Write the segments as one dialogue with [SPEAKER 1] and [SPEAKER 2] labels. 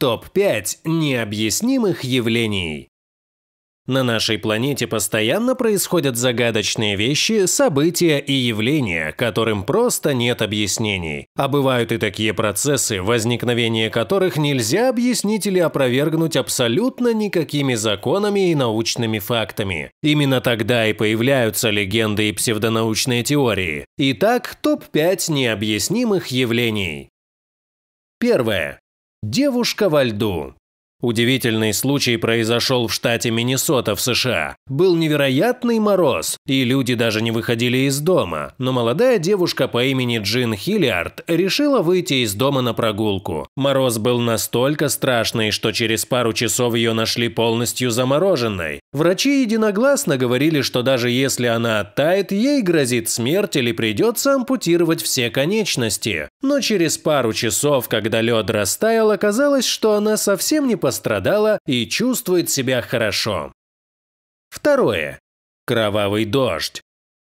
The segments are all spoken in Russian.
[SPEAKER 1] Топ-5 необъяснимых явлений. На нашей планете постоянно происходят загадочные вещи, события и явления, которым просто нет объяснений. А бывают и такие процессы, возникновение которых нельзя объяснить или опровергнуть абсолютно никакими законами и научными фактами. Именно тогда и появляются легенды и псевдонаучные теории. Итак, топ-5 необъяснимых явлений. Первое. Девушка во льду. Удивительный случай произошел в штате Миннесота в США. Был невероятный мороз, и люди даже не выходили из дома. Но молодая девушка по имени Джин Хиллиард решила выйти из дома на прогулку. Мороз был настолько страшный, что через пару часов ее нашли полностью замороженной. Врачи единогласно говорили, что даже если она оттает, ей грозит смерть или придется ампутировать все конечности. Но через пару часов, когда лед растаял, оказалось, что она совсем не пострадала пострадала и чувствует себя хорошо. Второе. Кровавый дождь.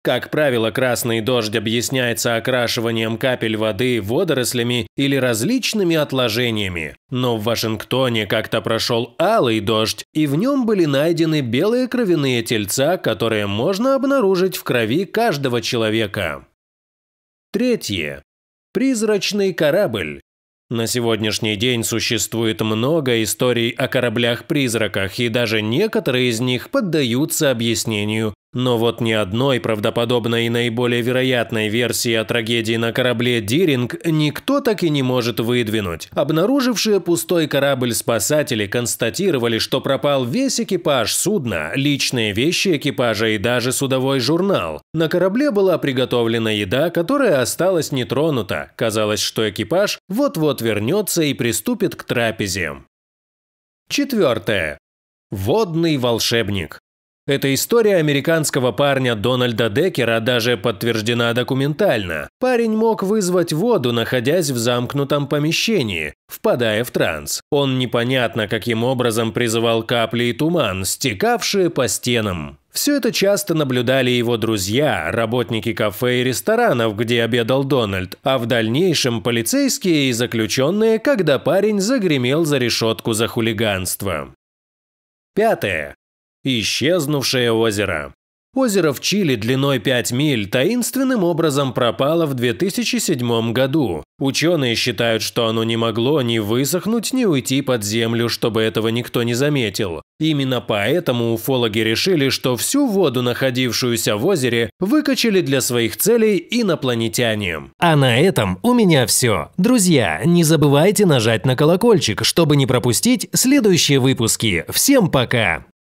[SPEAKER 1] Как правило, красный дождь объясняется окрашиванием капель воды водорослями или различными отложениями. Но в Вашингтоне как-то прошел алый дождь, и в нем были найдены белые кровяные тельца, которые можно обнаружить в крови каждого человека. Третье. Призрачный корабль. На сегодняшний день существует много историй о кораблях-призраках, и даже некоторые из них поддаются объяснению но вот ни одной правдоподобной и наиболее вероятной версии о трагедии на корабле «Диринг» никто так и не может выдвинуть. Обнаружившие пустой корабль спасатели констатировали, что пропал весь экипаж судна, личные вещи экипажа и даже судовой журнал. На корабле была приготовлена еда, которая осталась нетронута. Казалось, что экипаж вот-вот вернется и приступит к трапезе. Четвертое. Водный волшебник. Эта история американского парня Дональда Декера даже подтверждена документально. Парень мог вызвать воду, находясь в замкнутом помещении, впадая в транс. Он непонятно каким образом призывал капли и туман, стекавшие по стенам. Все это часто наблюдали его друзья, работники кафе и ресторанов, где обедал Дональд, а в дальнейшем полицейские и заключенные, когда парень загремел за решетку за хулиганство. Пятое. Исчезнувшее озеро. Озеро в Чили длиной 5 миль таинственным образом пропало в 2007 году. Ученые считают, что оно не могло ни высохнуть, ни уйти под землю, чтобы этого никто не заметил. Именно поэтому уфологи решили, что всю воду, находившуюся в озере, выкачали для своих целей инопланетяне. А на этом у меня все. Друзья, не забывайте нажать на колокольчик, чтобы не пропустить следующие выпуски. Всем пока!